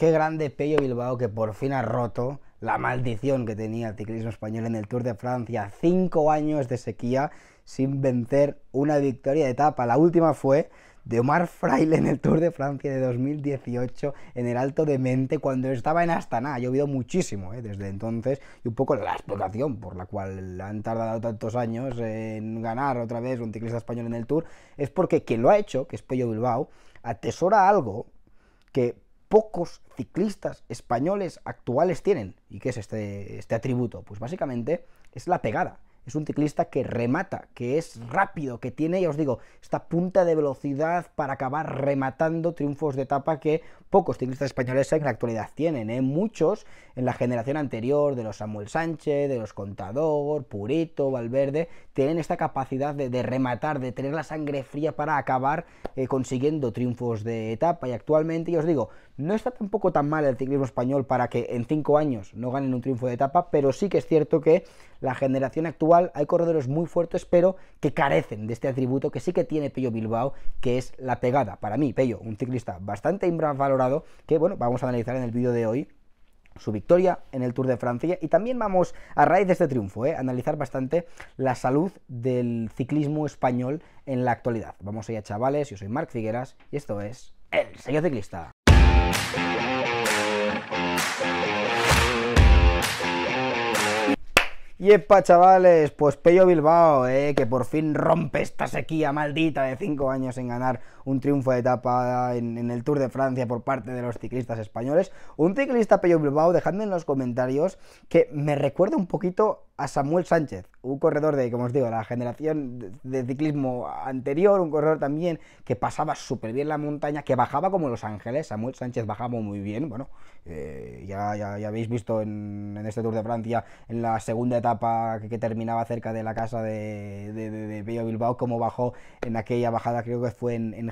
Qué grande Pello Bilbao que por fin ha roto la maldición que tenía el ciclismo español en el Tour de Francia. Cinco años de sequía sin vencer una victoria de etapa. La última fue de Omar Fraile en el Tour de Francia de 2018 en el Alto de Mente cuando estaba en Astana. Ha llovido muchísimo eh, desde entonces y un poco la explicación por la cual han tardado tantos años en ganar otra vez un ciclista español en el Tour es porque quien lo ha hecho, que es Pello Bilbao, atesora algo que pocos ciclistas españoles actuales tienen. ¿Y qué es este, este atributo? Pues básicamente es la pegada. Es un ciclista que remata, que es rápido, que tiene, ya os digo, esta punta de velocidad para acabar rematando triunfos de etapa que pocos ciclistas españoles en la actualidad tienen. ¿eh? Muchos en la generación anterior, de los Samuel Sánchez, de los Contador, Purito, Valverde, tienen esta capacidad de, rematar, de tener la sangre fría para acabar eh, consiguiendo triunfos de etapa. Y actualmente, y os digo, no está tampoco tan mal el ciclismo español para que en cinco años no ganen un triunfo de etapa, pero sí que es cierto que la generación actual hay corredores muy fuertes, pero que carecen de este atributo que sí que tiene Pello Bilbao, que es la pegada. Para mí, Pello, un ciclista bastante valorado, que bueno, vamos a analizar en el vídeo de hoy su victoria en el Tour de Francia y también vamos a raíz de este triunfo eh, analizar bastante la salud del ciclismo español en la actualidad. Vamos allá chavales, yo soy Marc Figueras y esto es El Sello Ciclista. y pa chavales, pues Peyo Bilbao, eh, que por fin rompe esta sequía maldita de cinco años en ganar un triunfo de etapa en, el Tour de Francia por parte de los ciclistas españoles. Un ciclista Pello Bilbao, dejadme en los comentarios que me recuerda un poquito a Samuel Sánchez, un corredor de, como os digo, la generación de ciclismo anterior, un corredor también que pasaba súper bien la montaña, que bajaba como Los Ángeles, Samuel Sánchez bajaba muy bien, bueno, eh, ya, ya, habéis visto en, este Tour de Francia, en la segunda etapa que, terminaba cerca de la casa de, Bello Bilbao, cómo bajó en aquella bajada, creo que fue en, en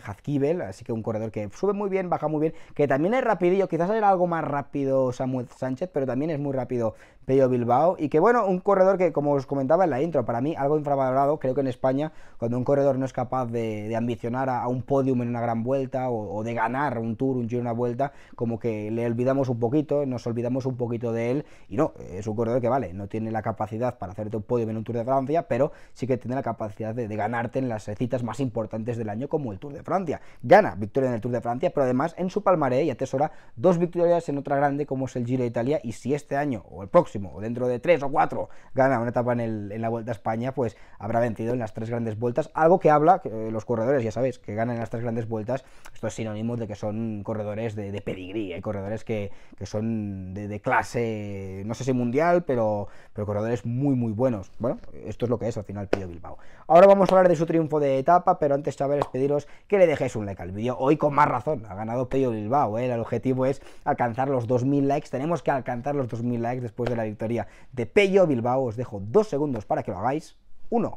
así que un corredor que sube muy bien, baja muy bien, que también es rapidillo, quizás era algo más rápido Samuel Sánchez, pero también es muy rápido Peyo Bilbao. Y que bueno, un corredor que, como os comentaba en la intro, para mí algo infravalorado, creo que en España, cuando un corredor no es capaz de, ambicionar a, un podium en una gran vuelta o, de ganar un tour, un giro, una vuelta, como que le olvidamos un poquito, nos olvidamos un poquito de él. Y no, es un corredor que vale, no tiene la capacidad para hacerte un podium en un Tour de Francia, pero sí que tiene la capacidad de, de ganarte en las citas más importantes del año, como el Tour de Francia. Gana victoria en el Tour de Francia, pero además en su palmaré y atesora dos victorias en otra grande como es el Giro de Italia. Y si este año o el próximo, dentro de tres o cuatro, gana una etapa en, la Vuelta a España, pues habrá vencido en las tres grandes vueltas. Algo que habla, eh, los corredores, ya sabéis, que ganan en las tres grandes vueltas, esto es sinónimo de que son corredores de, de hay corredores que, son de, clase, no sé si mundial, pero, pero corredores muy, muy buenos. Bueno, esto es lo que es al final Pío Bilbao. Ahora vamos a hablar de su triunfo de etapa, pero antes, chavales, pediros que le dejéis un like al vídeo. Hoy con más razón, ha ganado Pío Bilbao, ¿eh? el objetivo es alcanzar los 2.000 likes, tenemos que alcanzar los 2.000 likes después de la de Pello Bilbao. Os dejo dos segundos para que lo hagáis. Uno.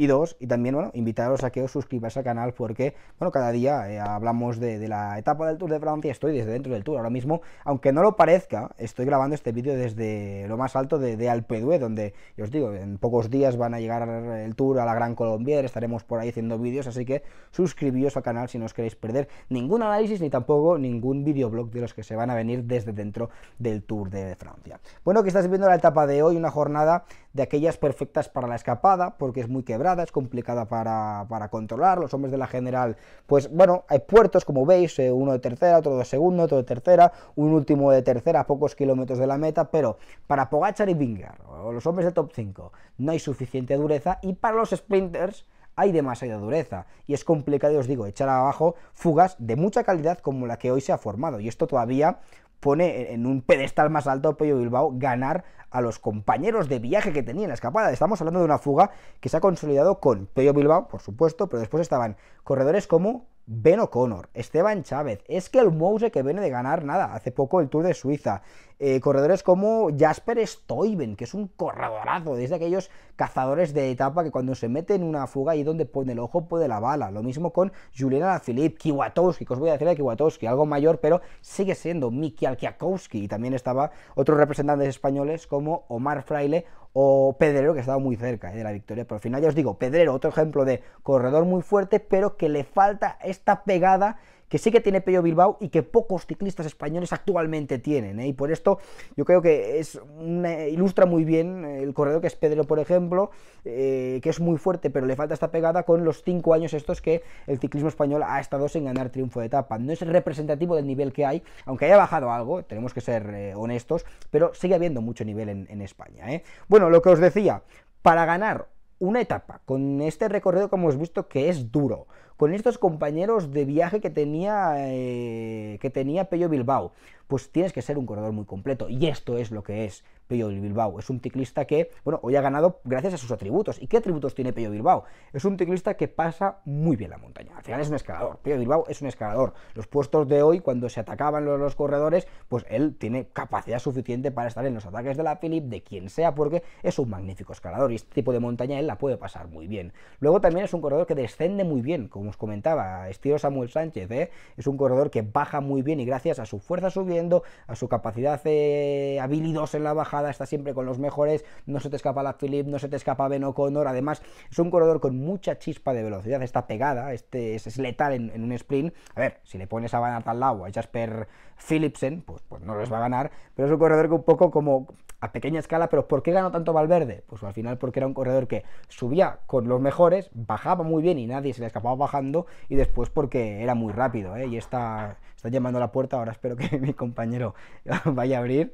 Y dos, y también, bueno, invitaros a que os suscribáis al canal porque, bueno, cada día eh, hablamos de, la etapa del Tour de Francia, estoy desde dentro del Tour ahora mismo, aunque no lo parezca, estoy grabando este vídeo desde lo más alto de, de Alpedue, donde, yo os digo, en pocos días van a llegar el Tour a la Gran Colombia, estaremos por ahí haciendo vídeos, así que suscribíos al canal si no os queréis perder ningún análisis ni tampoco ningún videoblog de los que se van a venir desde dentro del Tour de Francia. Bueno, que estás viendo la etapa de hoy, una jornada de aquellas perfectas para la escapada, porque es muy quebrada, es complicada para, controlar, los hombres de la general, pues bueno, hay puertos, como veis, eh, uno de tercera, otro de segundo, otro de tercera, un último de tercera a pocos kilómetros de la meta, pero para Pogachar y Vingar, o los hombres de top 5, no hay suficiente dureza, y para los sprinters, hay demasiada dureza y es complicado, os digo, echar abajo fugas de mucha calidad como la que hoy se ha formado. Y esto todavía, pone en un pedestal más alto a Bilbao ganar a los compañeros de viaje que tenía en la escapada. Estamos hablando de una fuga que se ha consolidado con Pello Bilbao, por supuesto, pero después estaban corredores como Ben O'Connor, Esteban Chávez, es que el Mouse que viene de ganar nada, hace poco el Tour de Suiza, eh, corredores como Jasper Stuyven, que es un corredorazo, desde aquellos cazadores de etapa que cuando se mete en una fuga y donde pone el ojo puede la bala, lo mismo con Juliana Philippe, Kiwatowski, que os voy a decir de Kiwatowski, algo mayor, pero sigue siendo Miki Alkiakowski y también estaba otros representantes españoles como Omar Fraile o Pedrero, que estaba muy cerca eh, de la victoria. Pero al final ya os digo, Pedrero, otro ejemplo de corredor muy fuerte, pero que le falta esta pegada que sí que tiene Pello Bilbao y que pocos ciclistas españoles actualmente tienen. ¿eh? Y por esto yo creo que es ilustra muy bien el corredor que es Pedro, por ejemplo, eh, que es muy fuerte, pero le falta esta pegada con los cinco años estos que el ciclismo español ha estado sin ganar triunfo de etapa. No es representativo del nivel que hay, aunque haya bajado algo, tenemos que ser eh, honestos, pero sigue habiendo mucho nivel en, España. Bueno, lo que os decía, para ganar una etapa con este recorrido como hemos visto que es duro, con estos compañeros de viaje que tenía, eh, que tenía Pello Bilbao pues tienes que ser un corredor muy completo. Y esto es lo que es Pello Bilbao. Es un ciclista que, bueno, hoy ha ganado gracias a sus atributos. ¿Y qué atributos tiene Pello Bilbao? Es un ciclista que pasa muy bien la montaña. Al final es un escalador. Pello Bilbao es un escalador. Los puestos de hoy, cuando se atacaban los, corredores, pues él tiene capacidad suficiente para estar en los ataques de la Philip, de quien sea, porque es un magnífico escalador. Y este tipo de montaña él la puede pasar muy bien. Luego también es un corredor que descende muy bien, como os comentaba, estilo Samuel Sánchez. ¿eh? Es un corredor que baja muy bien y gracias a su fuerza subida a su capacidad de eh, habilidos en la bajada, está siempre con los mejores, no se te escapa la Philip, no se te escapa Ben O'Connor, además es un corredor con mucha chispa de velocidad, está pegada, este, es, letal en, un sprint, a ver, si le pones a Banata al agua a Jasper Philipsen, pues, pues no les va a ganar, pero es un corredor que un poco como a pequeña escala, pero ¿por qué ganó tanto Valverde? Pues al final porque era un corredor que subía con los mejores, bajaba muy bien y nadie se le escapaba bajando, y después porque era muy rápido, ¿eh? y esta Está llamando a la puerta, ahora espero que mi compañero vaya a abrir.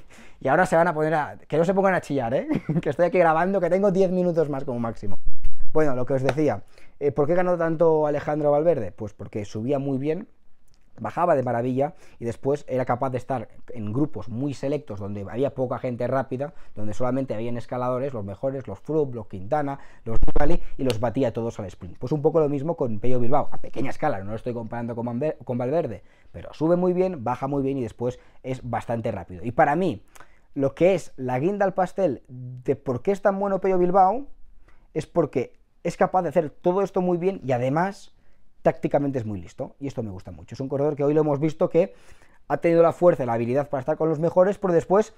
y ahora se van a poner a... Que no se pongan a chillar, ¿eh? que estoy aquí grabando, que tengo 10 minutos más como máximo. Bueno, lo que os decía, eh, ¿por qué ganó tanto Alejandro Valverde? Pues porque subía muy bien, bajaba de maravilla y después era capaz de estar en grupos muy selectos donde había poca gente rápida, donde solamente habían escaladores, los mejores, los Froome, los Quintana, los Rally, y los batía todos al sprint. Pues un poco lo mismo con Pello Bilbao, a pequeña escala, no lo estoy comparando con Valverde, pero sube muy bien, baja muy bien y después es bastante rápido. Y para mí, lo que es la guinda al pastel de por qué es tan bueno Pello Bilbao es porque es capaz de hacer todo esto muy bien y además tácticamente es muy listo y esto me gusta mucho. Es un corredor que hoy lo hemos visto que ha tenido la fuerza y la habilidad para estar con los mejores, pero después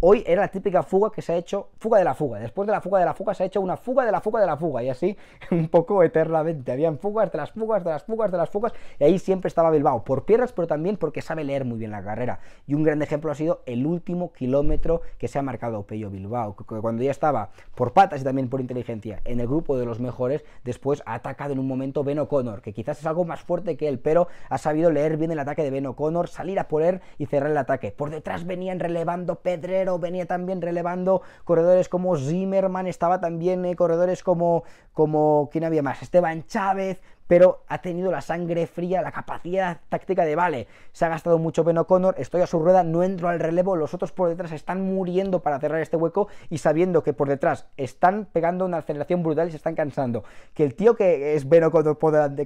Hoy era la típica fuga que se ha hecho, fuga de la fuga. Después de la fuga de la fuga se ha hecho una fuga de la fuga de la fuga. Y así un poco eternamente. Habían fugas de las fugas, de las fugas, de las fugas. Y ahí siempre estaba Bilbao. Por piernas, pero también porque sabe leer muy bien la carrera. Y un gran ejemplo ha sido el último kilómetro que se ha marcado Pello Bilbao. Que cuando ya estaba por patas y también por inteligencia en el grupo de los mejores, después ha atacado en un momento Ben Connor que quizás es algo más fuerte que él, pero ha sabido leer bien el ataque de Ben Connor salir a por él y cerrar el ataque. Por detrás venían relevando Pedrer venía también relevando corredores como Zimmerman, estaba también eh, corredores como, como, ¿quién había más? Esteban Chávez, pero ha tenido la sangre fría, la capacidad táctica de vale, se ha gastado mucho Ben O'Connor, estoy a su rueda, no entro al relevo, los otros por detrás están muriendo para cerrar este hueco y sabiendo que por detrás están pegando una aceleración brutal y se están cansando. Que el tío que es Ben O'Connor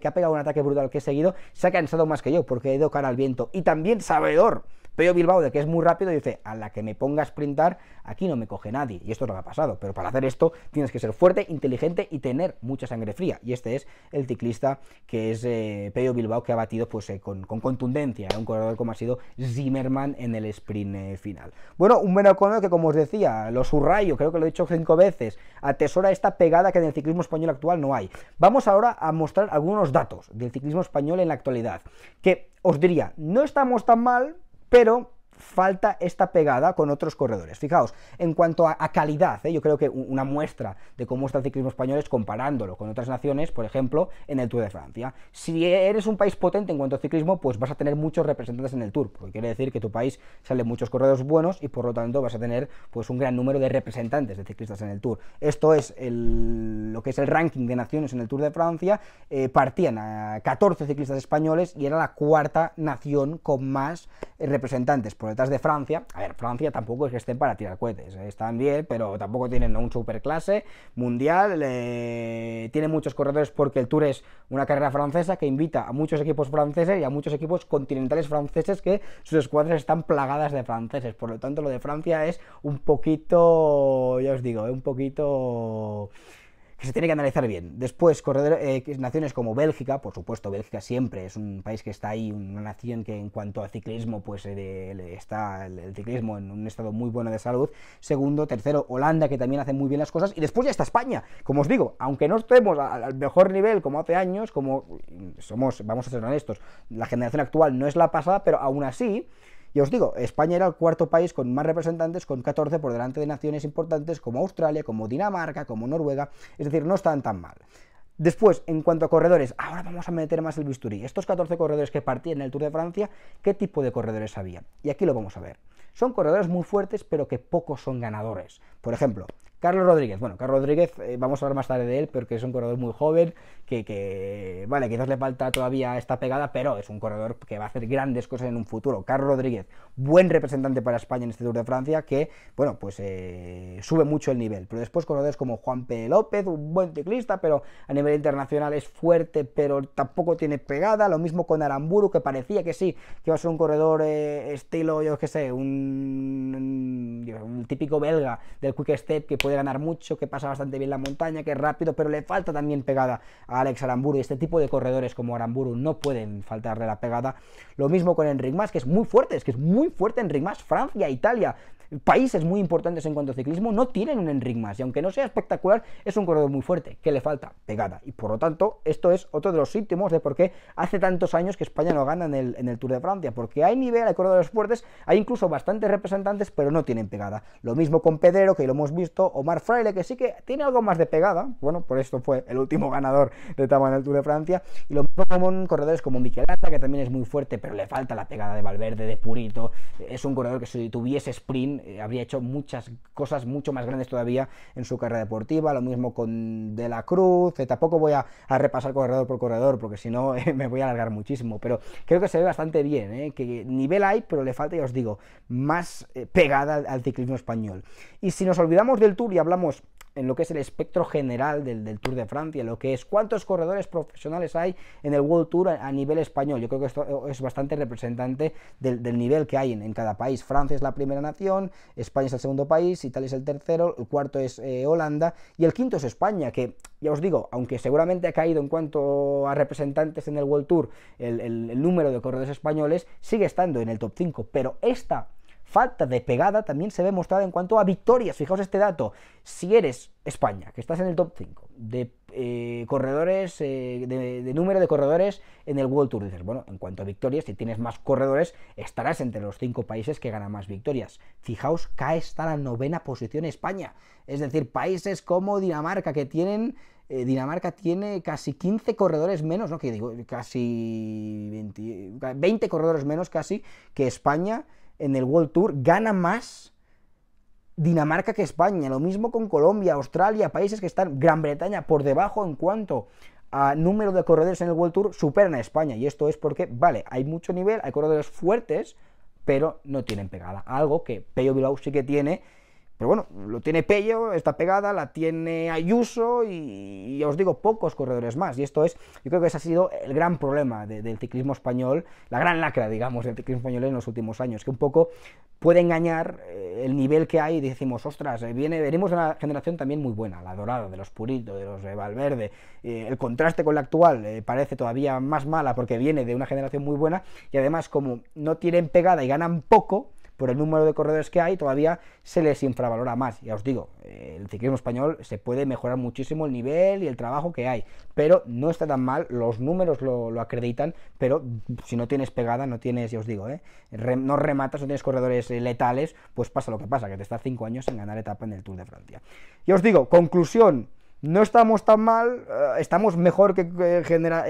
que ha pegado un ataque brutal que he seguido, se ha cansado más que yo porque he ido cara al viento. Y también sabedor Peyo Bilbao, de que es muy rápido, dice, a la que me ponga a sprintar, aquí no me coge nadie. Y esto no lo ha pasado. Pero para hacer esto tienes que ser fuerte, inteligente y tener mucha sangre fría. Y este es el ciclista que es eh, Bilbao, que ha batido pues, eh, con, contundencia a ¿eh? un corredor como ha sido Zimmerman en el sprint eh, final. Bueno, un Benacono que, como os decía, lo subrayo, creo que lo he dicho cinco veces, atesora esta pegada que en el ciclismo español actual no hay. Vamos ahora a mostrar algunos datos del ciclismo español en la actualidad, que os diría, no estamos tan mal, pero falta esta pegada con otros corredores. Fijaos, en cuanto a, calidad, ¿eh? yo creo que una muestra de cómo está el ciclismo español es comparándolo con otras naciones, por ejemplo, en el Tour de Francia. Si eres un país potente en cuanto a ciclismo, pues vas a tener muchos representantes en el Tour, porque quiere decir que tu país sale muchos corredores buenos y por lo tanto vas a tener pues un gran número de representantes de ciclistas en el Tour. Esto es lo que es el ranking de naciones en el Tour de Francia. Eh, partían a 14 ciclistas españoles y era la cuarta nación con más representantes detrás de Francia. A ver, Francia tampoco es que estén para tirar cohetes, ¿eh? están bien, pero tampoco tienen un superclase mundial. tiene eh, tienen muchos corredores porque el Tour es una carrera francesa que invita a muchos equipos franceses y a muchos equipos continentales franceses que sus escuadras están plagadas de franceses. Por lo tanto, lo de Francia es un poquito, ya os digo, eh, un poquito que se tiene que analizar bien. Después, corredor, eh, naciones como Bélgica, por supuesto, Bélgica siempre es un país que está ahí, una nación que en cuanto a ciclismo, pues eh, está el, ciclismo en un estado muy bueno de salud. Segundo, tercero, Holanda, que también hace muy bien las cosas. Y después ya está España, como os digo, aunque no estemos al mejor nivel como hace años, como somos, vamos a ser honestos, la generación actual no es la pasada, pero aún así... Y os digo, España era el cuarto país con más representantes, con 14 por delante de naciones importantes como Australia, como Dinamarca, como Noruega, es decir, no están tan mal. Después, en cuanto a corredores, ahora vamos a meter más el bisturí. Estos 14 corredores que partían en el Tour de Francia, ¿qué tipo de corredores había? Y aquí lo vamos a ver. Son corredores muy fuertes, pero que pocos son ganadores. Por ejemplo, Carlos Rodríguez, bueno, Carlos Rodríguez, eh, vamos a hablar más tarde de él, porque es un corredor muy joven, que, vale, quizás le falta todavía esta pegada, pero es un corredor que va a hacer grandes cosas en un futuro. Carlos Rodríguez, buen representante para España en este Tour de Francia, que, bueno, pues eh, sube mucho el nivel. Pero después corredores como Juan P. López, un buen ciclista, pero a nivel internacional es fuerte, pero tampoco tiene pegada. Lo mismo con Aramburu, que parecía que sí, que va a ser un corredor eh, estilo, yo qué sé, un, un típico belga del Quick Step que puede de ganar mucho, que pasa bastante bien la montaña, que es rápido, pero le falta también pegada a Alex Aramburu. Y este tipo de corredores como Aramburu no pueden faltarle la pegada. Lo mismo con Enric Mas, que es muy fuerte, es que es muy fuerte Enric Mas. Francia, Italia, países muy importantes en cuanto a ciclismo no tienen un Enric más y aunque no sea espectacular, es un corredor muy fuerte, que le falta pegada. Y por lo tanto, esto es otro de los síntomas de por qué hace tantos años que España no gana en el, Tour de Francia, porque hay nivel, de corredores fuertes, hay incluso bastantes representantes, pero no tienen pegada. Lo mismo con Pedrero, que lo hemos visto, Omar Fraile, que sí que tiene algo más de pegada, bueno, por esto fue el último ganador de Tama en el Tour de Francia, y lo mismo con corredores como Miquel que también es muy fuerte, pero le falta la pegada de Valverde, de Purito, es un corredor que si tuviese sprint eh, habría hecho muchas cosas mucho más grandes todavía en su carrera deportiva, lo mismo con De la Cruz, eh, tampoco voy a, repasar corredor por corredor porque si no eh, me voy a alargar muchísimo, pero creo que se ve bastante bien, que nivel hay, pero le falta, ya os digo, más pegada al ciclismo español. Y si nos olvidamos del Tour y hablamos en lo que es el espectro general del, Tour de Francia, lo que es cuántos corredores profesionales hay en el World Tour a, nivel español. Yo creo que esto eh, es bastante representante del, nivel que hay en, cada país. Francia es la primera nación, España es el segundo país, Italia es el tercero, el cuarto es eh, Holanda y el quinto es España, que ya os digo, aunque seguramente ha caído en cuanto a representantes en el World Tour el, el número de corredores españoles, sigue estando en el top 5, pero esta falta de pegada también se ve mostrada en cuanto a victorias. Fijaos este dato. Si eres España, que estás en el top 5 de eh, corredores, eh, de, número de corredores en el World Tour, dices, bueno, en cuanto a victorias, si tienes más corredores, estarás entre los cinco países que ganan más victorias. Fijaos, cae está la novena posición España. Es decir, países como Dinamarca, que tienen eh, Dinamarca tiene casi 15 corredores menos, ¿no? Que digo, casi 20, 20, corredores menos casi que España en el World Tour, gana más Dinamarca que España. Lo mismo con Colombia, Australia, países que están, Gran Bretaña, por debajo en cuanto a número de corredores en el World Tour, superan a España. Y esto es porque, vale, hay mucho nivel, hay corredores fuertes, pero no tienen pegada. Algo que Peyo Bilbao sí que tiene pero bueno, lo tiene Pello, está pegada, la tiene Ayuso y, os digo, pocos corredores más. Y esto es, yo creo que ese ha sido el gran problema del ciclismo español, la gran lacra, digamos, del ciclismo español en los últimos años, que un poco puede engañar eh, el nivel que hay y decimos, ostras, eh, viene, venimos de una generación también muy buena, la dorada, de los Puritos, de los de eh, Valverde. el contraste con la actual parece todavía más mala porque viene de una generación muy buena y además como no tienen pegada y ganan poco, por el número de corredores que hay, todavía se les infravalora más. Ya os digo, eh, el ciclismo español se puede mejorar muchísimo el nivel y el trabajo que hay, pero no está tan mal, los números lo, acreditan, pero si no tienes pegada, no tienes, ya os digo, ¿eh? no rematas, no tienes corredores eh, letales, pues pasa lo que pasa, que te estás cinco años en ganar etapa en el Tour de Francia. Ya os digo, conclusión, no estamos tan mal, eh, estamos mejor que,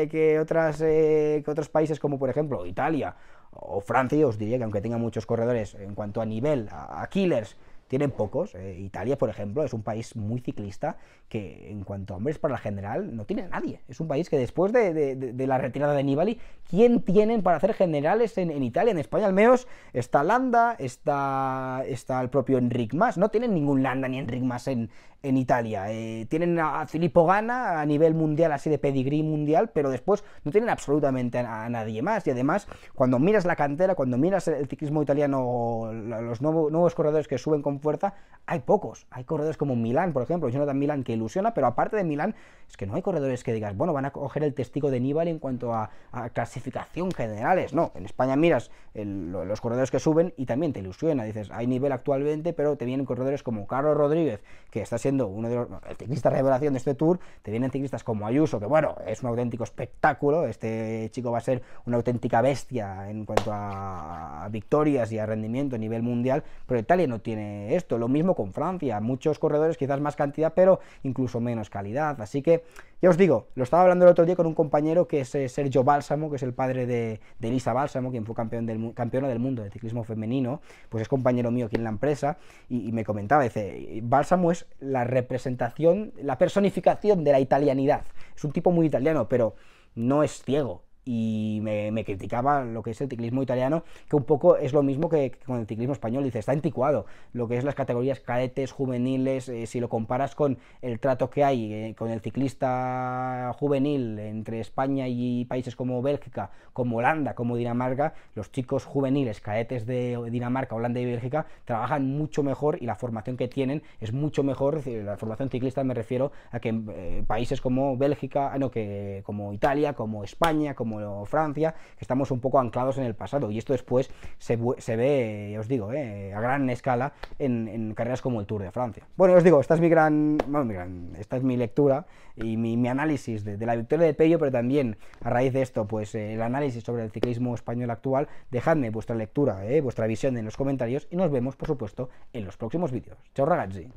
que otras, que otros países como por ejemplo Italia o Francia, os diría que aunque tenga muchos corredores en cuanto a nivel, a, a killers, tienen pocos. Eh, Italia, por ejemplo, es un país muy ciclista que en cuanto a hombres para la general no tiene a nadie. Es un país que después de, la retirada de Nibali, ¿quién tienen para hacer generales en, Italia? En España al menos está Landa, está, está el propio Enric Mas. No tienen ningún Landa ni Enric Mas en, en Italia. Eh, tienen a, Filippo Gana a nivel mundial, así de Pedigree mundial, pero después no tienen absolutamente a, nadie más. Y además, cuando miras la cantera, cuando miras el ciclismo italiano, los nuevos corredores que suben con fuerza, hay pocos. Hay corredores como Milán, por ejemplo, Jonathan Milán que ilusiona, pero aparte de Milán, es que no hay corredores que digas, bueno, van a coger el testigo de Nibali en cuanto a, clasificación generales. No, en España miras los corredores que suben y también te ilusiona. Dices, hay nivel actualmente, pero te vienen corredores como Carlos Rodríguez, que está siendo uno de los ciclistas ciclista revelación de este tour, te vienen ciclistas como Ayuso, que bueno, es un auténtico espectáculo. Este chico va a ser una auténtica bestia en cuanto a victorias y a rendimiento a nivel mundial, pero Italia no tiene esto. Lo mismo con Francia, muchos corredores, quizás más cantidad, pero incluso menos calidad. Así que, ya os digo, lo estaba hablando el otro día con un compañero que es eh, Sergio Bálsamo, que es el padre de, Elisa Bálsamo, quien fue campeón del, campeona del mundo de ciclismo femenino, pues es compañero mío aquí en la empresa, y, me comentaba, dice, Bálsamo es la representación, la personificación de la italianidad. Es un tipo muy italiano, pero no es ciego, y me, criticaba lo que es el ciclismo italiano, que un poco es lo mismo que, con el ciclismo español. Dice, está anticuado lo que es las categorías cadetes, juveniles, eh, si lo comparas con el trato que hay eh, con el ciclista juvenil entre España y países como Bélgica, como Holanda, como Dinamarca, los chicos juveniles, cadetes de Dinamarca, Holanda y Bélgica, trabajan mucho mejor y la formación que tienen es mucho mejor. La formación ciclista me refiero a que eh, países como Bélgica, ah, no, que como Italia, como España, como como Francia, estamos un poco anclados en el pasado. Y esto después se, ve, os digo, eh, a gran escala en, carreras como el Tour de Francia. Bueno, os digo, esta es mi gran, mi esta es mi lectura y mi, análisis de, la victoria de Pello, pero también a raíz de esto, pues eh, el análisis sobre el ciclismo español actual. Dejadme vuestra lectura, eh, vuestra visión en los comentarios y nos vemos, por supuesto, en los próximos vídeos. Chao ragazzi.